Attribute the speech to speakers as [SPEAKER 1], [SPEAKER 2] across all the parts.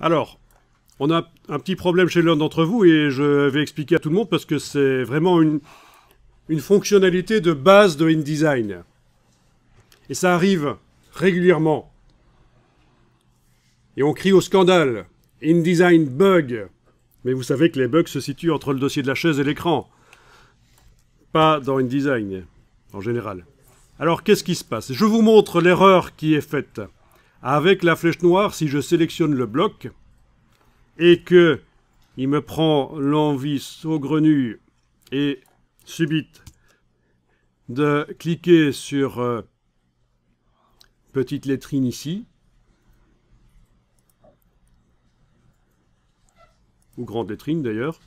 [SPEAKER 1] Alors, on a un petit problème chez l'un d'entre vous et je vais expliquer à tout le monde parce que c'est vraiment une, fonctionnalité de base de InDesign. Et ça arrive régulièrement. Et on crie au scandale. InDesign bug. Mais vous savez que les bugs se situent entre le dossier de la chaise et l'écran. Pas dans InDesign, en général. Alors qu'est-ce qui se passe Je vous montre l'erreur qui est faite avec la flèche noire, si je sélectionne le bloc et que il me prend l'envie saugrenue et subite de cliquer sur euh, petite lettrine ici ou grande lettrine d'ailleurs,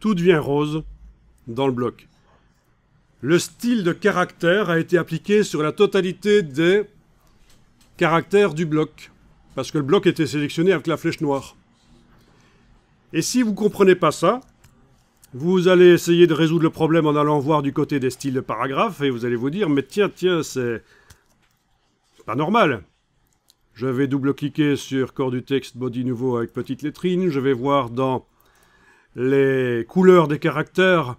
[SPEAKER 1] tout devient rose dans le bloc le style de caractère a été appliqué sur la totalité des caractères du bloc, parce que le bloc était sélectionné avec la flèche noire. Et si vous ne comprenez pas ça, vous allez essayer de résoudre le problème en allant voir du côté des styles de paragraphe, et vous allez vous dire, mais tiens, tiens, c'est pas normal. Je vais double-cliquer sur corps du texte, body nouveau avec petite lettrine, je vais voir dans les couleurs des caractères,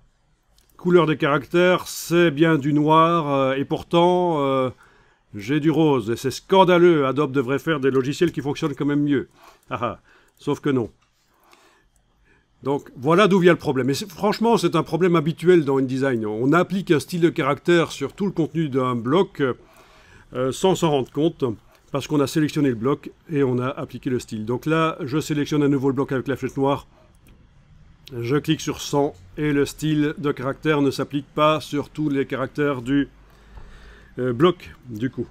[SPEAKER 1] couleur de caractères, c'est bien du noir, euh, et pourtant, euh, j'ai du rose, et c'est scandaleux, Adobe devrait faire des logiciels qui fonctionnent quand même mieux. Ah, ah, sauf que non. Donc voilà d'où vient le problème. Et franchement, c'est un problème habituel dans InDesign. On applique un style de caractère sur tout le contenu d'un bloc euh, sans s'en rendre compte, parce qu'on a sélectionné le bloc et on a appliqué le style. Donc là, je sélectionne à nouveau le bloc avec la flèche noire, je clique sur 100 et le style de caractère ne s'applique pas sur tous les caractères du euh, bloc du coup.